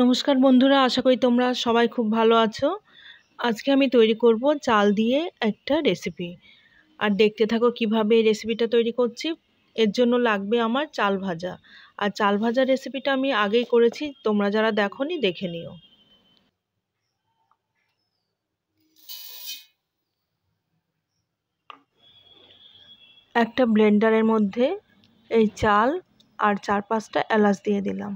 নমস্কার বন্ধুরা আশা করি তোমরা সবাই খুব ভালো আছো আজকে আমি তৈরি করব চাল দিয়ে একটা রেসিপি আর দেখতে থাকো কিভাবে এই রেসিপিটা তৈরি করছি এর জন্য লাগবে আমার চাল ভাজা আর চাল ভাজা রেসিপিটা আমি আগেই করেছি তোমরা যারা নি দেখে নিও একটা ব্লেন্ডারের মধ্যে এই চাল আর চার পাঁচটা এলাচ দিয়ে দিলাম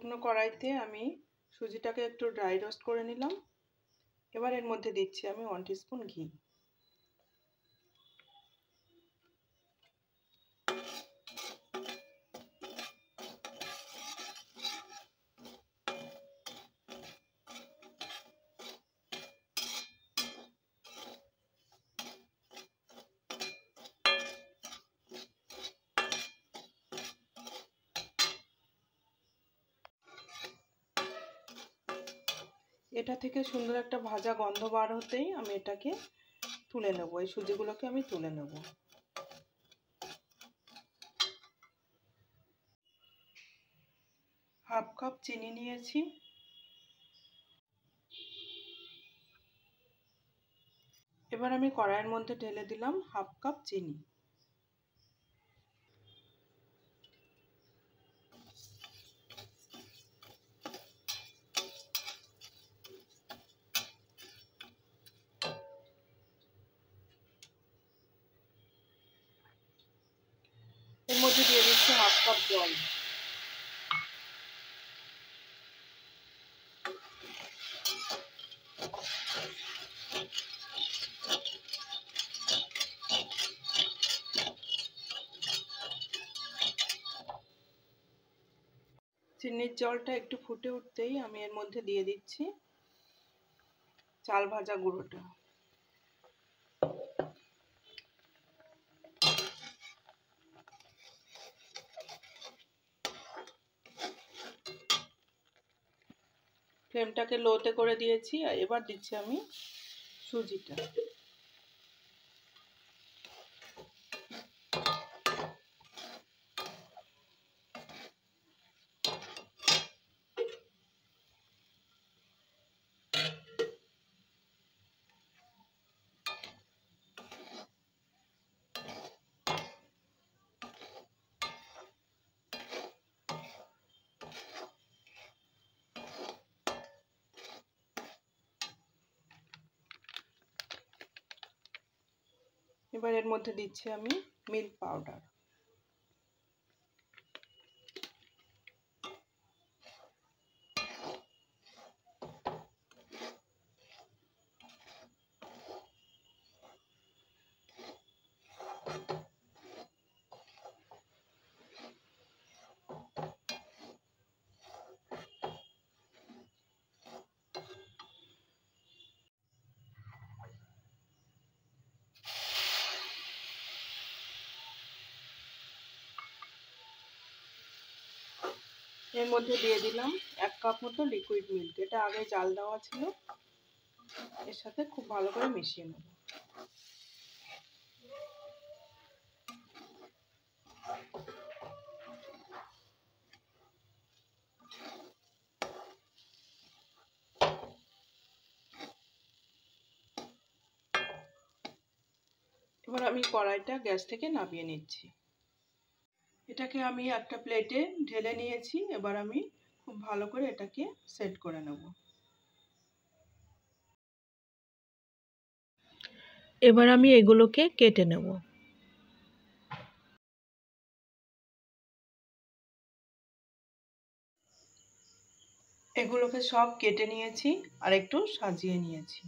শুকনো কড়াইতে আমি সুজিটাকে একটু ড্রাই রোস্ট করে নিলাম এবার এর মধ্যে দিচ্ছি আমি ওয়ান টিস্পুন ঘি এটা থেকে সুন্দর একটা ভাজা গন্ধ বার হতেই আমি এটাকে তুলে নেব এই সুজিগুলোকে আমি তুলে নেব হাফ কাপ চিনি নিয়েছি এবার আমি কড়াইয়ের মধ্যে ঢেলে দিলাম হাফ কাপ চিনি এর মধ্যে দিয়ে দিচ্ছি হাফ কাপ জল চিনির জলটা একটু ফুটে উঠতেই আমি এর মধ্যে দিয়ে দিচ্ছি চাল ভাজা গুঁড়োটা ফ্লেমটাকে লোতে করে দিয়েছি আর এবার দিচ্ছি আমি সুজিটা এবার এর মধ্যে দিচ্ছি আমি মিল্ক পাউডার এর মধ্যে দিয়ে দিলাম এক কাপ মতো লিকুইড মিল্ক এটা আগে জাল দেওয়া ছিল এর সাথে খুব ভালো করে মিশিয়ে নেব এবার আমি কড়াইটা গ্যাস থেকে নামিয়ে নিচ্ছি এটাকে আমি একটা প্লেটে ঢেলে নিয়েছি এবার আমি খুব ভালো করে এটাকে সেট করে নেব এবার আমি এগুলোকে কেটে নেব এগুলোকে সব কেটে নিয়েছি আর একটু সাজিয়ে নিয়েছি